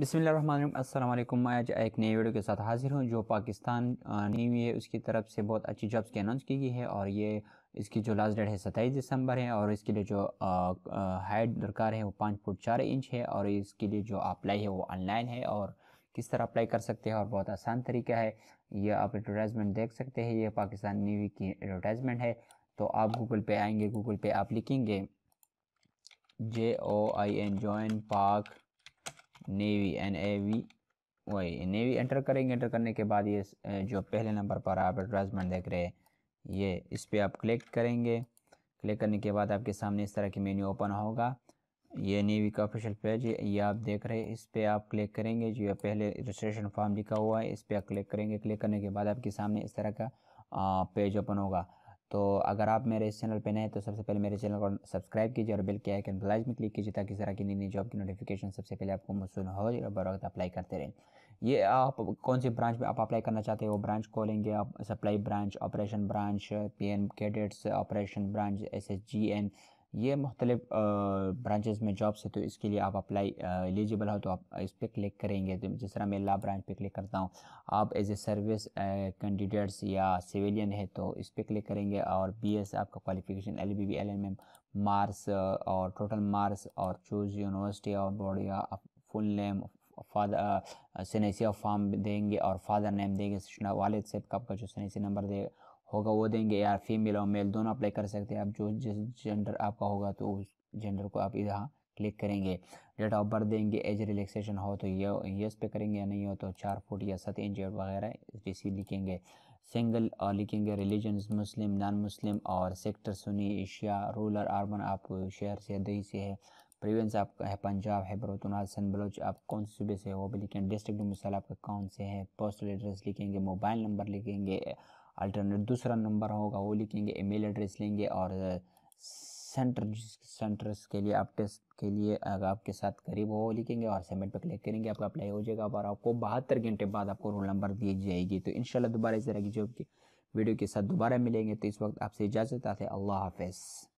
वालेकुम मैं आज एक नई वीडियो के साथ हाजिर हूँ जो पाकिस्तान न्यू है उसकी तरफ से बहुत अच्छी जॉब्स की अनाउंस की गई है और ये इसकी जो लास्ट डेट है सत्ताईस दिसंबर है और इसके लिए जो हाइट दरकार है वो पाँच फुट चार इंच है और इसके लिए जो अप्लाई है वो ऑनलाइन है और किस तरह अप्लाई कर सकते हैं और बहुत आसान तरीका है ये आप एडवर्टाइजमेंट देख सकते हैं ये पाकिस्तान न्यू की एडवर्टाइजमेंट है तो आप गूगल पे आएंगे गूगल पे आप लिखेंगे J O I N join Pak navy N A V वही नेवी एंटर करेंगे एंटर करने के बाद ये जो पहले नंबर पर आप एडवर्टाइजमेंट देख रहे हैं ये इस पर आप क्लिक करेंगे क्लिक करने के बाद आपके सामने इस तरह की मेन्यू ओपन होगा ये नेवी का ऑफिशियल पेज ये आप देख रहे हैं इस पर आप क्लिक करेंगे जो पहले रजिस्ट्रेशन फॉर्म लिखा हुआ है इस पर आप क्लिक करेंगे क्लिक करने के बाद आपके सामने इस तरह का पेज ओपन होगा तो अगर आप मेरे इस चैनल पर नए हैं तो सबसे पहले मेरे चैनल को सब्सक्राइब कीजिए और बिल के आइकन ब्लाइज में क्लिक कीजिए ताकि ज़रा की नई नई जॉब की नोटिफिकेशन सबसे पहले आपको मौसू हो और बर वक्त अप्लाई करते रहें ये आप कौन सी ब्रांच में आप अप्लाई करना चाहते हैं वो ब्रांच खोलेंगे आप supply branch operation branch P N cadets operation branch S S G N ये मुख्तलिफ ब्रांचेज़ में जॉब्स है तो इसके लिए आप अप्लाई एलिजिबल हो तो आप इस पर क्लिक करेंगे तो जिस तरह मैं ला ब्रांच पे क्लिक करता हूँ आप एज ए सर्विस कैंडिडेट्स या सिविलियन है तो इस पर क्लिक करेंगे और बी एस आपका qualification L B B L M M marks और टोटल मार्क्स और चूज़ यूनिवर्सिटी और बोर्ड या फुल नेम फादर सनेसिया फॉर्म देंगे और फादर नेम देंगे वालिद से आपका जो सनेसी नंबर दे होगा वो देंगे यार फीमेल और मेल दोनों अप्लाई कर सकते हैं आप जो जिस जेंडर आपका होगा तो उस जेंडर को आप यहाँ क्लिक करेंगे डेट ऑफ बर्थ देंगे एज रिलेक्सेशन हो तो ये यस पे करेंगे या नहीं हो तो चार फुट या सत इंच वगैरह डी लिखेंगे सिंगल और लिखेंगे रिलीजन मुस्लिम नॉन मुस्लिम और सेक्टर सुनी एशिया रूरल अर्बन आप शहर से दही से है प्रिवेंस आपका है पंजाब है बरोतनाथ सन बलोच आप कौन से सूबे से हो भी लिखेंगे डिस्ट्रिक्ट मिसाल आपका कौन से है पोस्टल एड्रेस लिखेंगे मोबाइल नंबर लिखेंगे अल्टरनेट दूसरा नंबर होगा वो लिखेंगे ईमेल एड्रेस लेंगे और सेंटर सेंटर्स के लिए आप टेस्ट के लिए अगर आपके साथ करीब हो लिखेंगे और सबमिट पर क्लिक करेंगे आपका अप्लाई हो जाएगा और आपको बहत्तर घंटे बाद आपको रोल नंबर दी जाएगी तो इन दोबारा इस तरह की जॉब की वीडियो के साथ दोबारा मिलेंगे तो इस वक्त आपसे इजाज़त आते अल्लाह हाफिज़